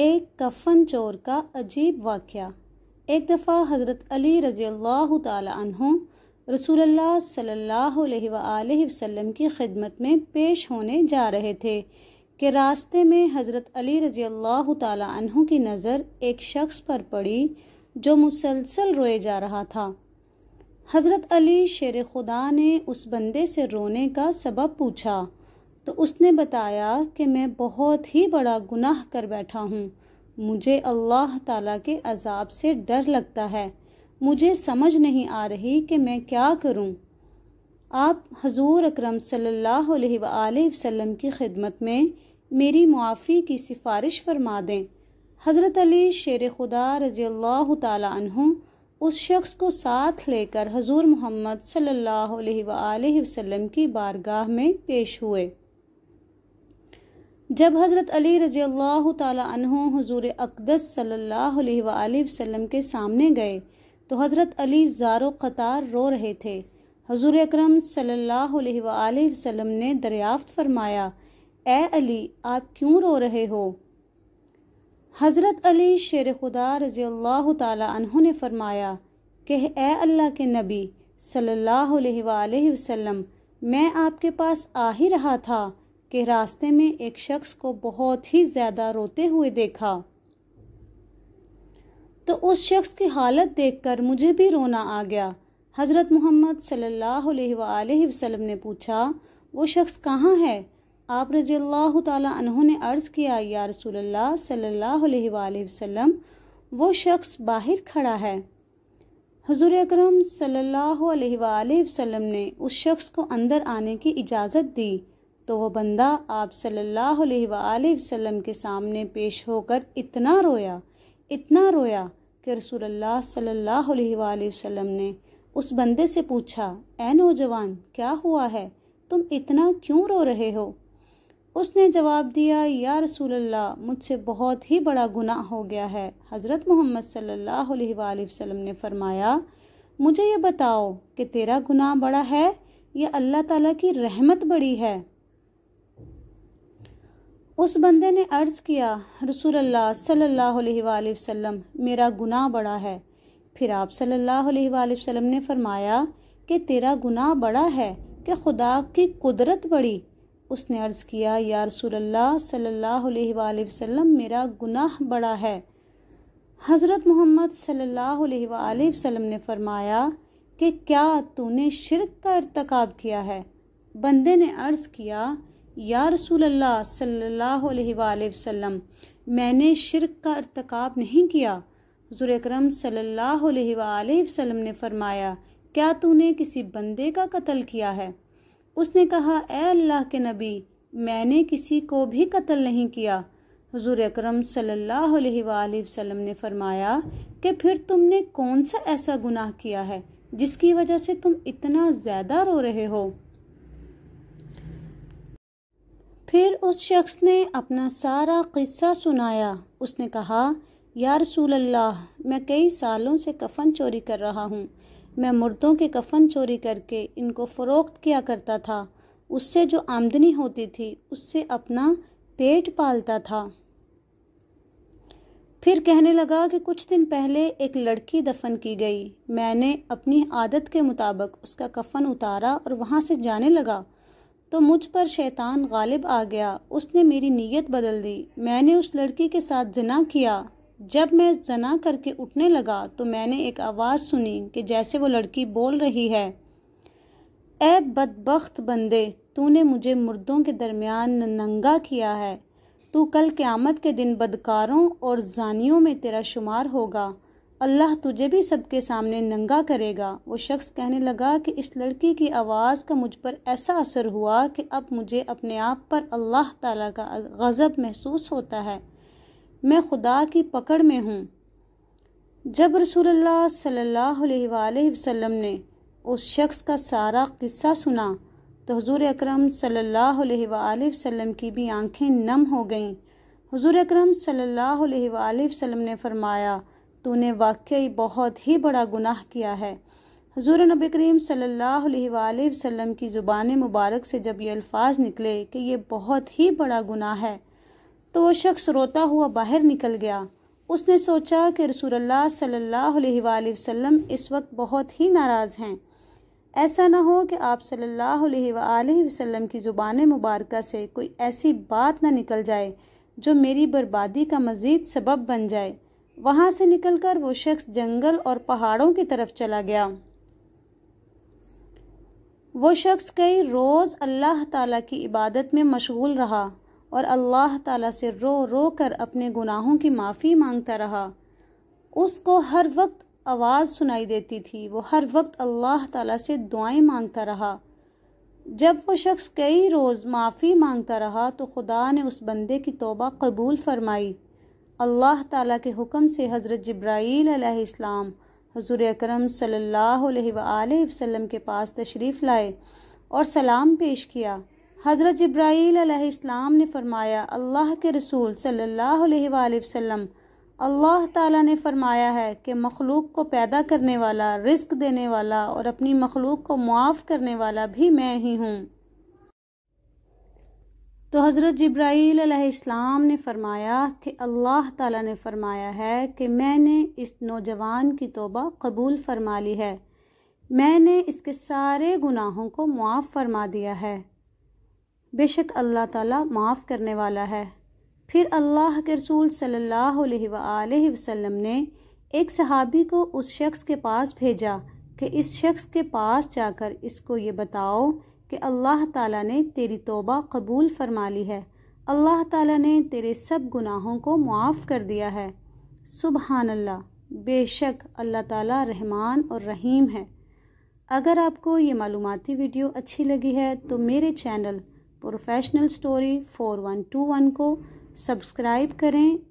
एक कफन चोर का अजीब वाक़ एक दफ़ा हज़रत अली रज़ी अल्लाह तहों रसूल सल्लल्लाहु अलैहि वसल्लम की खिदमत में पेश होने जा रहे थे कि रास्ते में हज़रत अली रज़ी अल्लाह तहों की नज़र एक शख्स पर पड़ी जो मुसलसल रोए जा रहा था हज़रत अली शेर खुदा ने उस बंदे से रोने का सबब पूछा तो उसने बताया कि मैं बहुत ही बड़ा गुनाह कर बैठा हूँ मुझे अल्लाह ताला के अजाब से डर लगता है मुझे समझ नहीं आ रही कि मैं क्या करूँ आप हजूर अकरम सल्लल्लाहु अलैहि वसल्लम की खिदमत में मेरी मुआफ़ी की सिफारिश फरमा दें हज़रत अली शेर खुदा रज़ी अल्लाह तहों उस शख्स को साथ लेकर हजूर मोहम्मद सल्ला वसम की बारगाह में पेश हुए जब हज़रत अली रज़ी अल्लाह तु हजूर अकदस सल्ला वसम के सामने गए तो हज़रत अली ज़ारो क़तार रो रहे थे हजूर अक्रम सल्ला वसम ने दरियाफ़त फरमाया ए अली आप क्यों रो रहे हो हज़रत अली शेर खुदा रज़ी अल्लाह तु ने फरमाया कह ए अल्लाह के नबी सल्ला वसम मैं आपके पास आ ही रहा था कि रास्ते में एक शख्स को बहुत ही ज़्यादा रोते हुए देखा तो उस शख्स की हालत देखकर मुझे भी रोना आ गया हज़रत मोहम्मद सल्लल्लाहु अलैहि वसल्लम ने पूछा वो शख्स कहाँ है आप रज़ी अल्लाह ने अर्ज़ किया या रसूलुल्लाह सल्ला अलैहि वो शख्स बाहर खड़ा है हजूर अक्रम सल्ला वसम ने उस शख्स को अंदर आने की इजाज़त दी तो वह बंदा आप सल्लल्लाहु अलैहि वसल्लम के सामने पेश होकर इतना रोया इतना रोया कि रसूल सल्लल्लाहु अलैहि वसल्लम ने उस बंदे से पूछा ए नौजवान क्या हुआ है तुम इतना क्यों रो रहे हो उसने जवाब दिया या रसूल्ला मुझसे बहुत ही बड़ा गुनाह हो गया है हज़रत मोहम्मद सल्लल्लाहु अलैहि वसल्लम ने फरमाया मुझे ये बताओ कि तेरा गुनाह बड़ा है या अल्लाह ताला की रहमत बड़ी है उस बंदे ने अर्ज़ किया रसूल अल्लाह सल्लल्लाहु अलैहि वसल्लम मेरा गुनाह बड़ा है फिर आप सल्लल्लाहु अलैहि वसल्लम ने फरमाया कि तेरा गुनाह बड़ा है कि खुदा की कुदरत बड़ी उसने अर्ज़ किया या रसूल अल्लाह सल्लल्लाहु अलैहि वसल्लम मेरा गुनाह बड़ा है हज़रत मोहम्मद सल्लल्लाहु अलैहि वसल्लम ने फरमाया कि क्या तूने शिरक का इरतकब किया है बंदे ने अर्ज़ किया या रसूल अल्लाह सल्लल्लाहु अलैहि वसल्लम मैंने शिरक का अर्तकाब नहीं किया हजूर अक्रम सल्लल्लाहु अलैहि वसल्लम ने फरमाया क्या तूने किसी बंदे का कत्ल किया है उसने कहा ए अल्लाह के नबी मैंने किसी को भी कत्ल नहीं किया हजूर अक्रम सल्लल्लाहु अलैहि वसल्लम ने फरमाया कि फिर तुमने कौन सा ऐसा गुनाह किया है जिसकी वजह से तुम इतना ज़्यादा रो रहे हो फिर उस शख्स ने अपना सारा किस्सा सुनाया उसने कहा या रसूल अल्लाह मैं कई सालों से कफन चोरी कर रहा हूँ मैं मुर्दों के कफन चोरी करके इनको फ़रोख्त किया करता था उससे जो आमदनी होती थी उससे अपना पेट पालता था फिर कहने लगा कि कुछ दिन पहले एक लड़की दफन की गई मैंने अपनी आदत के मुताबिक उसका कफन उतारा और वहाँ से जाने लगा तो मुझ पर शैतान गालिब आ गया उसने मेरी नीयत बदल दी मैंने उस लड़की के साथ जना किया जब मैं जना करके उठने लगा तो मैंने एक आवाज़ सुनी कि जैसे वो लड़की बोल रही है ए बदबخت बंदे तूने मुझे मुर्दों के दरमियान नंगा किया है तू कल क़यामत के दिन बदकारों और जानियों में तेरा शुमार होगा अल्लाह तुझे भी सबके सामने नंगा करेगा वो शख्स कहने लगा कि इस लड़की की आवाज़ का मुझ पर ऐसा असर हुआ कि अब मुझे अपने आप पर अल्लाह ताला का गज़ब महसूस होता है मैं खुदा की पकड़ में हूँ जब रसूलुल्लाह सल्लल्लाहु अलैहि वसल्लम ने उस शख्स का सारा किस्सा सुना तो हजूर अक्रम सल्लल्लाहु अलैहि वसल्लम की भी आंखें नम हो गईं हजूर अक्रम सल्लल्लाहु अलैहि वसल्लम ने फरमाया तूने वाकई बहुत ही बड़ा गुनाह किया है हजूर नबी करीम सल्लल्लाहु वसम की ज़ुबान मुबारक से जब ये अल्फाज निकले कि यह बहुत ही बड़ा गुनाह है तो वह शख्स रोता हुआ बाहर निकल गया उसने सोचा कि रसूलुल्लाह सल्लल्लाहु अलैहि वसल्लम इस वक्त बहुत ही नाराज़ हैं ऐसा ना हो कि आप सल्लल्लाहु अलैहि वसल्लम की ज़ुबान मुबारक से कोई ऐसी बात ना निकल जाए जो मेरी बर्बादी का मज़ीद सबब बन जाए वहाँ से निकलकर वो शख्स जंगल और पहाड़ों की तरफ चला गया वो शख्स कई रोज़ अल्लाह ताला की इबादत में मशगूल रहा और अल्लाह ताला से रो रो कर अपने गुनाहों की माफ़ी मांगता रहा उसको हर वक्त आवाज़ सुनाई देती थी वो हर वक्त अल्लाह ताला से दुआएं मांगता रहा जब वो शख्स कई रोज़ माफ़ी मांगता रहा तो खुदा ने उस बंदे की तोबा कबूल फरमाई अल्लाह ताला के हुक्म से हज़रत जब्राईल अलैहिस्सलाम हजूर अकरम सल्लल्लाहु अलैहि वसल्लम के पास तशरीफ़ लाए और सलाम पेश किया हज़रत जब्राईल अलैहिस्सलाम ने फरमाया अल्लाह के रसूल सल्लल्लाहु अलैहि वसल्लम अल्लाह ताला ने फरमाया है कि मखलूक को पैदा करने वाला रिस्क देने वाला और अपनी मखलूक को मुआफ़ करने वाला भी मैं ही हूँ तो हज़रत जब्राईल इस्लाम ने फ़रमाया कि अल्लाह ताला ने फ़रमाया है कि मैंने इस नौजवान की तोबा कबूल फरमा ली है मैंने इसके सारे गुनाहों को मुआफ़ फरमा दिया है बेशक अल्लाह ताला माफ़ करने वाला है फिर अल्लाह के रसूल सल्लल्लाहु अलैहि वसल्लम ने एक सहाबी को उस शख्स के पास भेजा कि इस शख्स के पास जाकर इसको ये बताओ कि अल्लाह ताला ने तेरी तोबा कबूल फरमा ली है अल्लाह ताला ने तेरे सब गुनाहों को मुआफ़ कर दिया है सुबहान अल्लाह बेशक अल्लाह ताला रहमान और रहीम है अगर आपको ये मालूमती वीडियो अच्छी लगी है तो मेरे channel professional story four one two one को सब्सक्राइब करें